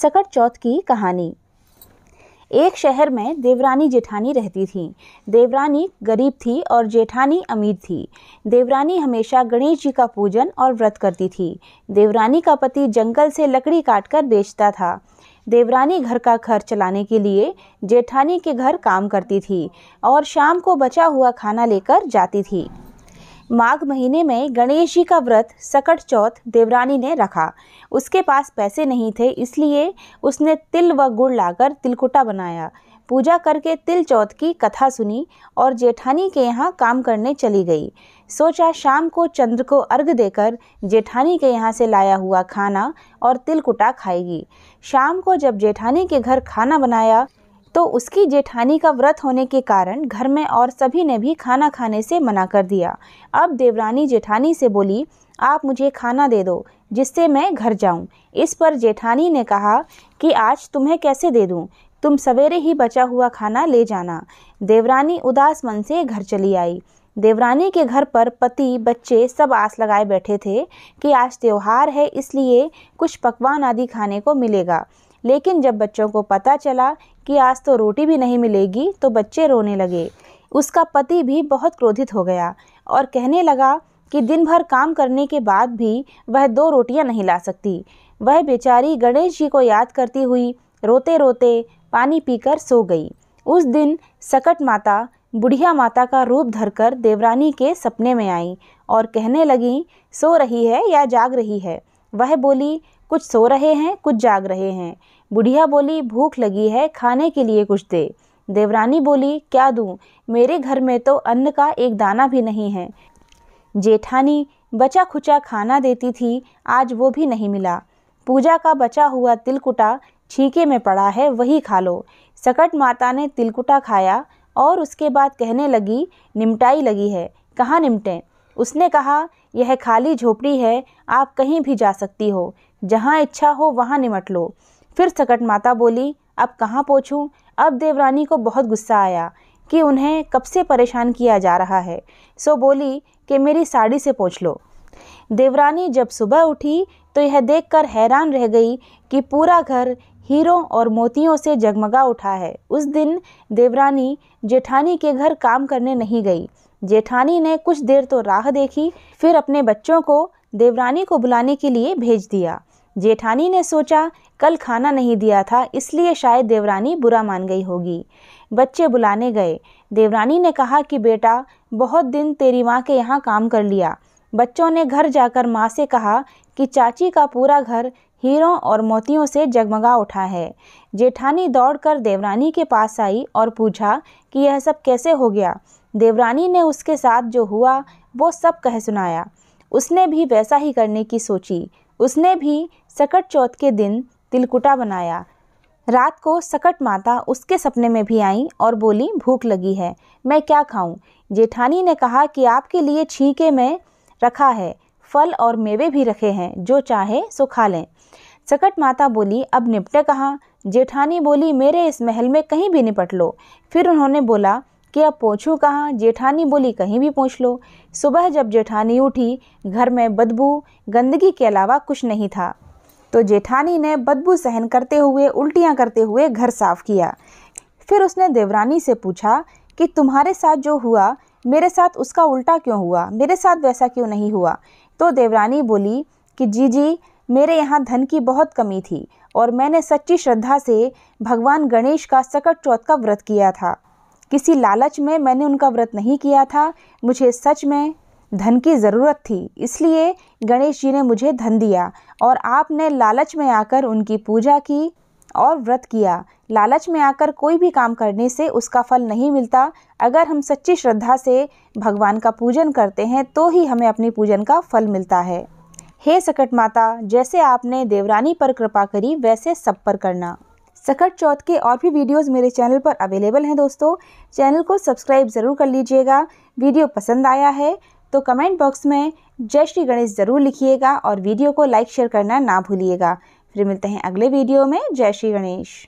सकट चौथ की कहानी एक शहर में देवरानी जेठानी रहती थी देवरानी गरीब थी और जेठानी अमीर थी देवरानी हमेशा गणेश जी का पूजन और व्रत करती थी देवरानी का पति जंगल से लकड़ी काटकर बेचता था देवरानी घर का खर्च चलाने के लिए जेठानी के घर काम करती थी और शाम को बचा हुआ खाना लेकर जाती थी माघ महीने में गणेश जी का व्रत सकट चौथ देवरानी ने रखा उसके पास पैसे नहीं थे इसलिए उसने तिल व गुड़ लाकर तिलकुटा बनाया पूजा करके तिल चौथ की कथा सुनी और जेठानी के यहाँ काम करने चली गई सोचा शाम को चंद्र को अर्घ देकर जेठानी के यहाँ से लाया हुआ खाना और तिलकुटा खाएगी शाम को जब जेठानी के घर खाना बनाया तो उसकी जेठानी का व्रत होने के कारण घर में और सभी ने भी खाना खाने से मना कर दिया अब देवरानी जेठानी से बोली आप मुझे खाना दे दो जिससे मैं घर जाऊं। इस पर जेठानी ने कहा कि आज तुम्हें कैसे दे दूं? तुम सवेरे ही बचा हुआ खाना ले जाना देवरानी उदास मन से घर चली आई देवरानी के घर पर पति बच्चे सब आस लगाए बैठे थे कि आज त्यौहार है इसलिए कुछ पकवान आदि खाने को मिलेगा लेकिन जब बच्चों को पता चला कि आज तो रोटी भी नहीं मिलेगी तो बच्चे रोने लगे उसका पति भी बहुत क्रोधित हो गया और कहने लगा कि दिन भर काम करने के बाद भी वह दो रोटियां नहीं ला सकती वह बेचारी गणेश जी को याद करती हुई रोते रोते पानी पीकर सो गई उस दिन सकट माता बुढ़िया माता का रूप धरकर देवरानी के सपने में आई और कहने लगी सो रही है या जाग रही है वह बोली कुछ सो रहे हैं कुछ जाग रहे हैं बुढ़िया बोली भूख लगी है खाने के लिए कुछ दे देवरानी बोली क्या दूँ मेरे घर में तो अन्न का एक दाना भी नहीं है जेठानी बचा खुचा खाना देती थी आज वो भी नहीं मिला पूजा का बचा हुआ तिलकुटा छीके में पड़ा है वही खा लो सकट माता ने तिलकुटा खाया और उसके बाद कहने लगी निमटाई लगी है कहाँ निमटें उसने कहा यह खाली झोपड़ी है आप कहीं भी जा सकती हो जहाँ इच्छा हो वहाँ निमट लो फिर सकट माता बोली अब कहाँ पहुँचूँ अब देवरानी को बहुत गुस्सा आया कि उन्हें कब से परेशान किया जा रहा है सो बोली कि मेरी साड़ी से पहुँच लो देवरानी जब सुबह उठी तो यह देखकर हैरान रह गई कि पूरा घर हीरों और मोतियों से जगमगा उठा है उस दिन देवरानी जेठानी के घर काम करने नहीं गई जेठानी ने कुछ देर तो राह देखी फिर अपने बच्चों को देवरानी को बुलाने के लिए भेज दिया जेठानी ने सोचा कल खाना नहीं दिया था इसलिए शायद देवरानी बुरा मान गई होगी बच्चे बुलाने गए देवरानी ने कहा कि बेटा बहुत दिन तेरी माँ के यहाँ काम कर लिया बच्चों ने घर जाकर माँ से कहा कि चाची का पूरा घर हीरों और मोतियों से जगमगा उठा है जेठानी दौड़कर देवरानी के पास आई और पूछा कि यह सब कैसे हो गया देवरानी ने उसके साथ जो हुआ वो सब कह सुनाया उसने भी वैसा ही करने की सोची उसने भी सकट चौथ के दिन तिलकुटा बनाया रात को सकट माता उसके सपने में भी आई और बोली भूख लगी है मैं क्या खाऊं? जेठानी ने कहा कि आपके लिए छींके में रखा है फल और मेवे भी रखे हैं जो चाहे सो खा लें सकट माता बोली अब निपटे कहाँ जेठानी बोली मेरे इस महल में कहीं भी निपट लो फिर उन्होंने बोला कि अब पहुँचूँ कहाँ जेठानी बोली कहीं भी पूछ लो सुबह जब जेठानी उठी घर में बदबू गंदगी के अलावा कुछ नहीं था तो जेठानी ने बदबू सहन करते हुए उल्टियां करते हुए घर साफ किया फिर उसने देवरानी से पूछा कि तुम्हारे साथ जो हुआ मेरे साथ उसका उल्टा क्यों हुआ मेरे साथ वैसा क्यों नहीं हुआ तो देवरानी बोली कि जी जी मेरे यहाँ धन की बहुत कमी थी और मैंने सच्ची श्रद्धा से भगवान गणेश का सकट चौथ का व्रत किया था किसी लालच में मैंने उनका व्रत नहीं किया था मुझे सच में धन की ज़रूरत थी इसलिए गणेश जी ने मुझे धन दिया और आपने लालच में आकर उनकी पूजा की और व्रत किया लालच में आकर कोई भी काम करने से उसका फल नहीं मिलता अगर हम सच्ची श्रद्धा से भगवान का पूजन करते हैं तो ही हमें अपने पूजन का फल मिलता है हे सकट माता जैसे आपने देवरानी पर कृपा करी वैसे सब पर करना सकट चौथ के और भी वीडियोस मेरे चैनल पर अवेलेबल हैं दोस्तों चैनल को सब्सक्राइब ज़रूर कर लीजिएगा वीडियो पसंद आया है तो कमेंट बॉक्स में जय श्री गणेश ज़रूर लिखिएगा और वीडियो को लाइक शेयर करना ना भूलिएगा फिर मिलते हैं अगले वीडियो में जय श्री गणेश